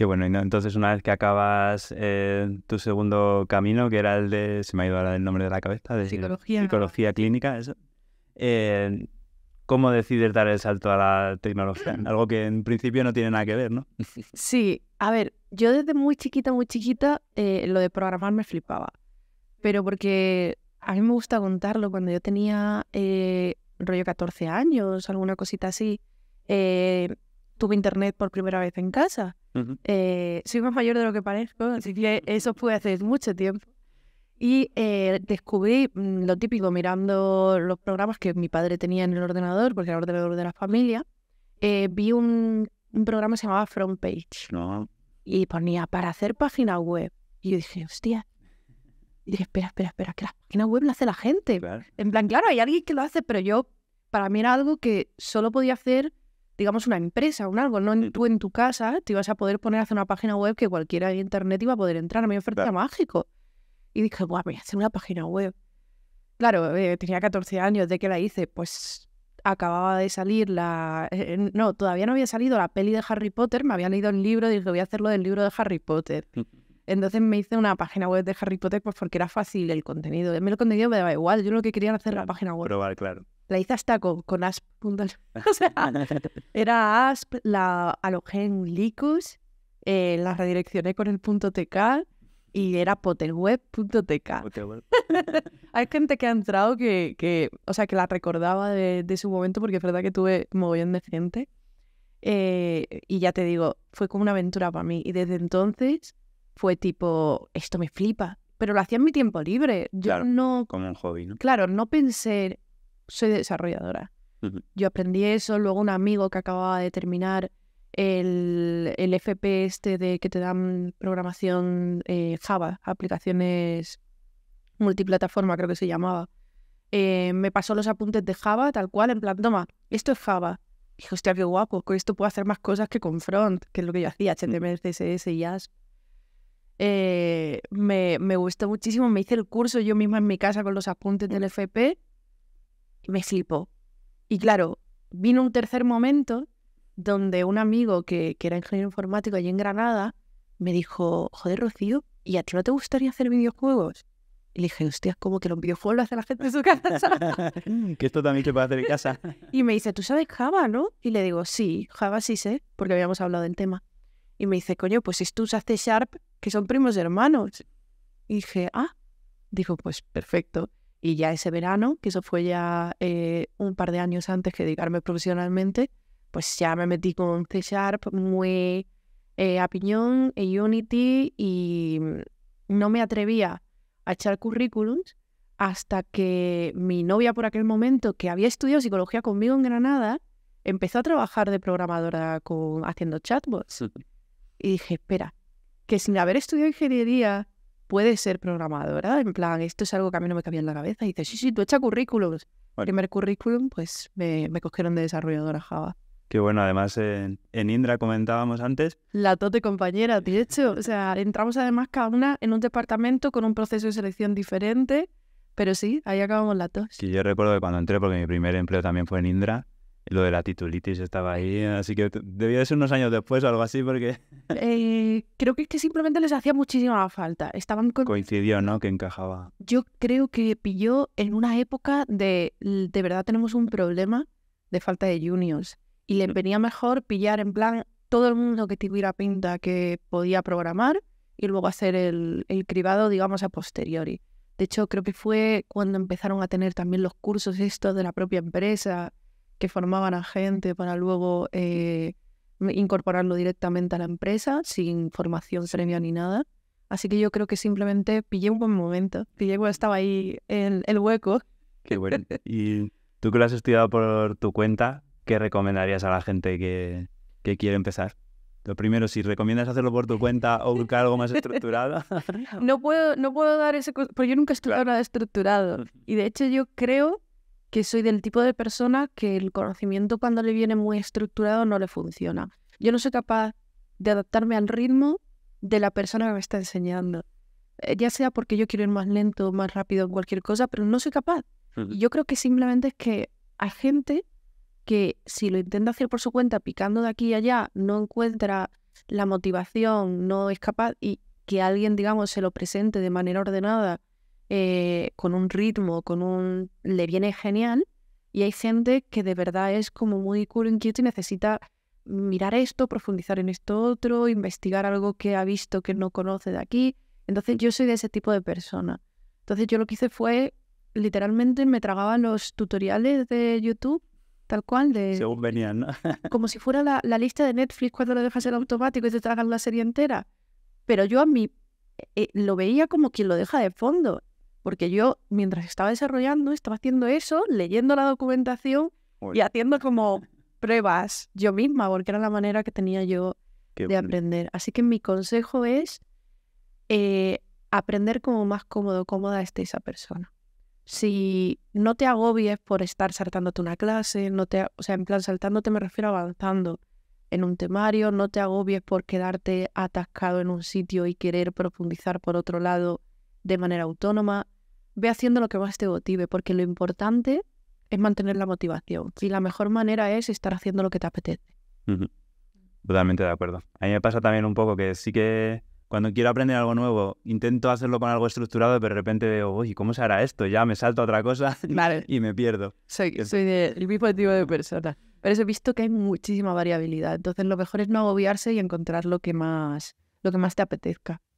Qué bueno, entonces una vez que acabas eh, tu segundo camino, que era el de, se me ha ido ahora el nombre de la cabeza, de psicología, psicología clínica, eso, eh, ¿cómo decides dar el salto a la tecnología? Algo que en principio no tiene nada que ver, ¿no? Sí, a ver, yo desde muy chiquita, muy chiquita, eh, lo de programar me flipaba, pero porque a mí me gusta contarlo, cuando yo tenía rollo 14 años, alguna cosita así, tuve internet por primera vez en casa eh, soy más mayor de lo que parezco, así que eso fue hace mucho tiempo. Y eh, descubrí mm, lo típico mirando los programas que mi padre tenía en el ordenador, porque era el ordenador de la familia. Eh, vi un, programa que se llamaba Front Page. No. Ah. Y ponía para hacer página web. Y yo dije, hostia. Y dije, espera, espera, espera, que la página web la hace la gente. En plan, claro, hay alguien que lo hace, pero yo, para mí era algo que solo podía hacer digamos, una empresa, un algo, no tú en tu casa te ibas a poder poner a hacer una página web que cualquiera de internet iba a poder entrar. A mí oferta mágico. Y dije, guau, voy a hacer una página web. Claro, eh, tenía 14 años, ¿de que la hice? Pues acababa de salir la... Eh, eh, no, todavía no había salido la peli de Harry Potter, me había leído el libro y dije, voy a hacerlo del libro de Harry Potter. Entonces me hice una página web de Harry Potter pues, porque era fácil el contenido. el contenido me daba igual, yo lo que quería era hacer la página web. vale, claro la hice hasta con, ASP. Ah, o sea, era ASP, la alojé en Licus, eh, la redireccioné con el punto .tk y era potelweb.tk. Hay gente que ha entrado que, o sea, que la recordaba de, su momento porque es verdad que tuve mogollón de gente. Eh, y ya te digo, fue como una aventura para mí. Y desde entonces fue tipo, esto me flipa. Pero lo hacía en mi tiempo libre. Yo no. Como un hobby, ¿no? Claro, no pensé soy desarrolladora. Yo aprendí eso, luego un amigo que acababa de terminar el, el FP este de que te dan programación eh, Java, aplicaciones multiplataforma creo que se llamaba, eh, me pasó los apuntes de Java tal cual, en plan, toma, esto es Java. Y dije, hostia, qué guapo, con esto puedo hacer más cosas que con Front, que es lo que yo hacía, mm. HTML, CSS y Jazz. Eh, me, me gustó muchísimo, me hice el curso yo misma en mi casa con los apuntes del FP me flipó. Y claro, vino un tercer momento donde un amigo que, que era ingeniero informático allí en Granada me dijo, joder, Rocío, ¿y a ti no te gustaría hacer videojuegos? Y le dije, hostia, como que los videojuegos lo hace la gente de su casa. Mm, que esto también se puede hacer en casa. y me dice, ¿tú sabes Java, no? Y le digo, sí, Java sí sé, porque habíamos hablado del tema. Y me dice, coño, pues si tú usas C Sharp, que son primos hermanos. Y dije, ah, dijo, pues perfecto. Y ya ese verano, que eso fue ya eh, un par de años antes que dedicarme profesionalmente, pues ya me metí con C Sharp muy eh, a Unity y mm, no me atrevía a echar currículums hasta que mi novia por aquel momento, que había estudiado psicología conmigo en Granada, empezó a trabajar de programadora con, haciendo chatbots. Y dije, espera, que sin haber estudiado ingeniería puedes ser programadora, en plan, esto es algo que a mí no me cabía en la cabeza. Y dices, sí, sí, tú echa currículum. Primer currículum, pues me, cogieron de desarrolladora Java. Qué bueno, además en, Indra comentábamos antes. La tote compañera, de hecho. O sea, entramos además cada una en un departamento con un proceso de selección diferente, pero sí, ahí acabamos la tos. Sí, yo recuerdo que cuando entré, porque mi primer empleo también fue en Indra, lo de la titulitis estaba ahí, así que debía de ser unos años después o algo así, porque... Eh, creo que, que simplemente les hacía muchísima falta. Estaban Coincidió, ¿no? Que encajaba. Yo creo que pilló en una época de, de verdad tenemos un problema de falta de juniors. Y le mm. venía mejor pillar en plan todo el mundo que tuviera pinta que podía programar y luego hacer el, el cribado, digamos, a posteriori. De hecho, creo que fue cuando empezaron a tener también los cursos estos de la propia empresa que formaban a gente para luego eh, incorporarlo directamente a la empresa sin formación seria ni nada. Así que yo creo que simplemente pillé un buen momento, pillé cuando estaba ahí en el hueco. Qué bueno. Y tú que lo has estudiado por tu cuenta, ¿qué recomendarías a la gente que, que quiere empezar? Lo primero, si recomiendas hacerlo por tu cuenta o buscar algo más estructurado. No puedo, no puedo dar ese... Porque yo nunca he estudiado nada estructurado. Y de hecho yo creo que soy del tipo de persona que el conocimiento cuando le viene muy estructurado no le funciona. Yo no soy capaz de adaptarme al ritmo de la persona que me está enseñando. Eh, ya sea porque yo quiero ir más lento, más rápido, cualquier cosa, pero no soy capaz. yo creo que simplemente es que hay gente que si lo intenta hacer por su cuenta, picando de aquí y allá, no encuentra la motivación, no es capaz y que alguien, digamos, se lo presente de manera ordenada eh, con un ritmo, con un... le viene genial. Y hay gente que de verdad es como muy cool cute y necesita mirar esto, profundizar en esto otro, investigar algo que ha visto que no conoce de aquí. Entonces yo soy de ese tipo de persona. Entonces yo lo que hice fue, literalmente me tragaba los tutoriales de YouTube, tal cual, de... venían, como si fuera la, lista de Netflix cuando lo dejas en automático y te tragan la serie entera. Pero yo a mí eh, lo veía como quien lo deja de fondo porque yo mientras estaba desarrollando, estaba haciendo eso, leyendo la documentación y haciendo como pruebas yo misma, porque era la manera que tenía yo de aprender. Así que mi consejo es eh, aprender como más cómodo, cómoda esté esa persona. Si no te agobies por estar saltándote una clase, no te, o sea, en plan saltándote me refiero avanzando en un temario, no te agobies por quedarte atascado en un sitio y querer profundizar por otro lado de manera autónoma ve haciendo lo que más te motive, porque lo importante es mantener la motivación. Y la mejor manera es estar haciendo lo que te apetece. Totalmente de acuerdo. A mí me pasa también un poco que sí que cuando quiero aprender algo nuevo, intento hacerlo con algo estructurado, pero de repente veo, uy, ¿cómo se hará esto? Ya me salto otra cosa y me pierdo. Soy, del mismo tipo de persona. Pero he visto que hay muchísima variabilidad. Entonces lo mejor es no agobiarse y encontrar lo que más, lo que más te apetezca.